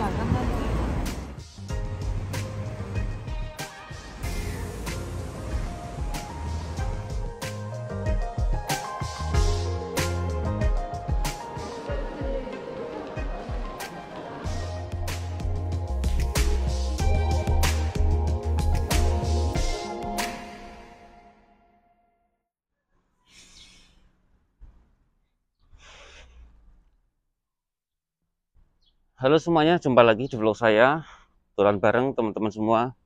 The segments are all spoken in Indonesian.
管他呢。Halo semuanya, jumpa lagi di vlog saya. Turan bareng teman-teman semua.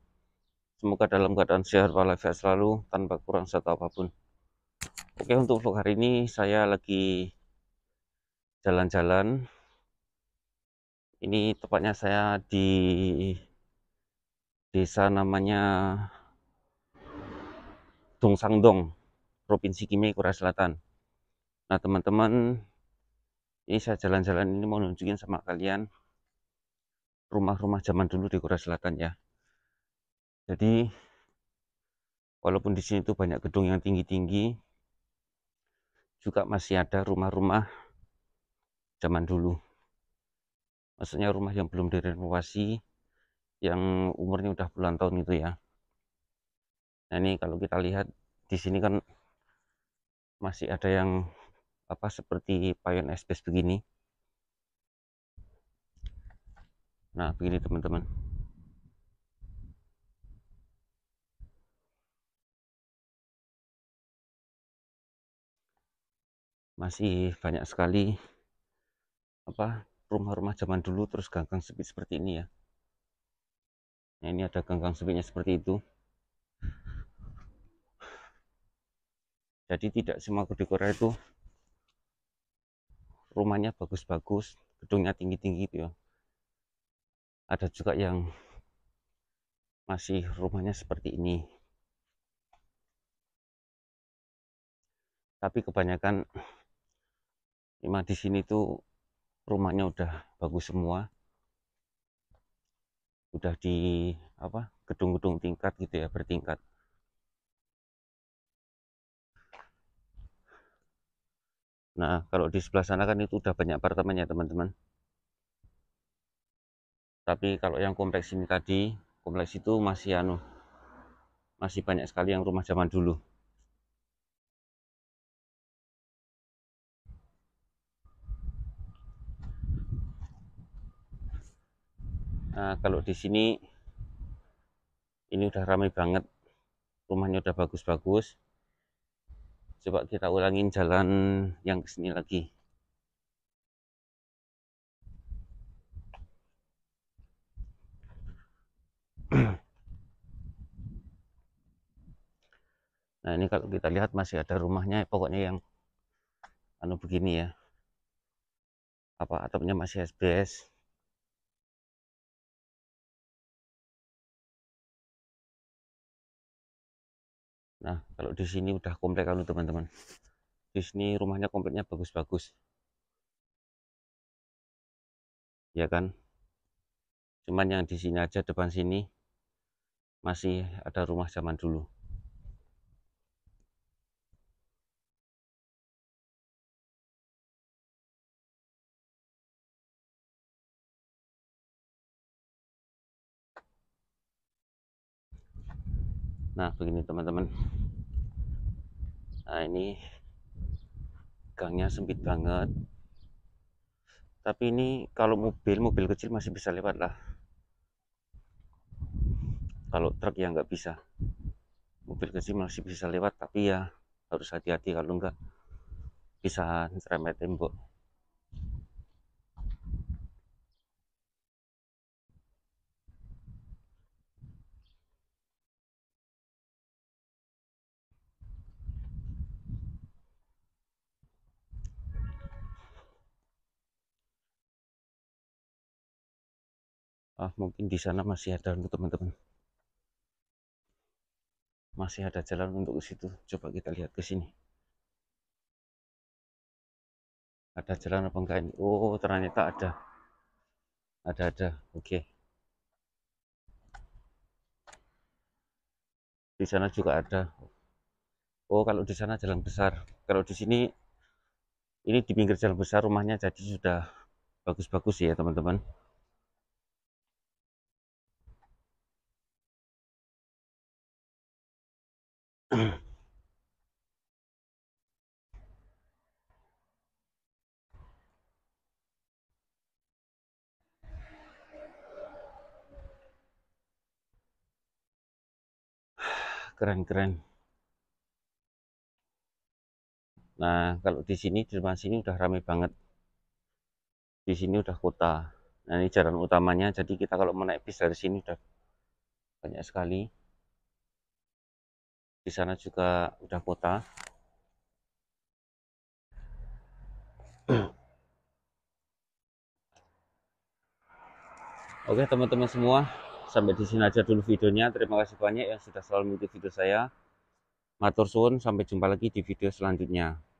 Semoga dalam keadaan sehat walafiat selalu tanpa kurang satu apapun. Oke, untuk vlog hari ini saya lagi jalan-jalan. Ini tepatnya saya di desa namanya Dong Sangdong, Provinsi Kimei, Korea Selatan. Nah, teman-teman, ini saya jalan-jalan ini mau nunjukin sama kalian rumah-rumah zaman dulu di Korea Selatan ya jadi walaupun di sini itu banyak gedung yang tinggi-tinggi juga masih ada rumah-rumah zaman dulu maksudnya rumah yang belum direnovasi yang umurnya udah puluhan tahun itu ya nah ini kalau kita lihat di sini kan masih ada yang apa seperti payon es begini nah begini teman-teman masih banyak sekali apa rumah-rumah zaman dulu terus ganggang sepi seperti ini ya nah ini ada ganggang sempitnya seperti itu jadi tidak semua gede Korea itu rumahnya bagus-bagus gedungnya tinggi-tinggi itu ya ada juga yang masih rumahnya seperti ini tapi kebanyakan lima di sini tuh rumahnya udah bagus semua udah di apa gedung-gedung tingkat gitu ya bertingkat nah kalau di sebelah sana kan itu udah banyak apartemen ya teman-teman tapi kalau yang kompleks ini tadi kompleks itu masih anu masih banyak sekali yang rumah zaman dulu Nah, kalau di sini ini udah ramai banget. Rumahnya udah bagus-bagus. Coba kita ulangin jalan yang kesini lagi. Nah ini kalau kita lihat masih ada rumahnya, pokoknya yang anu begini ya, apa atapnya masih SBS. Nah kalau di sini udah komplek kan teman-teman, di sini rumahnya kompleknya bagus-bagus, ya kan? Cuman yang di sini aja depan sini masih ada rumah zaman dulu. nah begini teman-teman nah ini gangnya sempit banget tapi ini kalau mobil mobil kecil masih bisa lewat lah kalau truk ya nggak bisa mobil kecil masih bisa lewat tapi ya harus hati-hati kalau nggak bisa cerewet tembok ah, mungkin di sana masih ada untuk teman-teman masih ada jalan untuk ke situ coba kita lihat ke sini ada jalan apa enggak ini oh ternyata ada ada ada oke okay. di sana juga ada oh kalau di sana jalan besar kalau di sini ini di pinggir jalan besar rumahnya jadi sudah bagus-bagus ya teman-teman keren-keren. Nah, kalau di sini di rumah sini udah rame banget. Di sini udah kota. Nah, ini jalan utamanya. Jadi kita kalau mau naik bis dari sini udah banyak sekali di sana juga udah kota Oke teman-teman semua sampai di sini aja dulu videonya terima kasih banyak yang sudah selalu mengikuti video saya matur suwun sampai jumpa lagi di video selanjutnya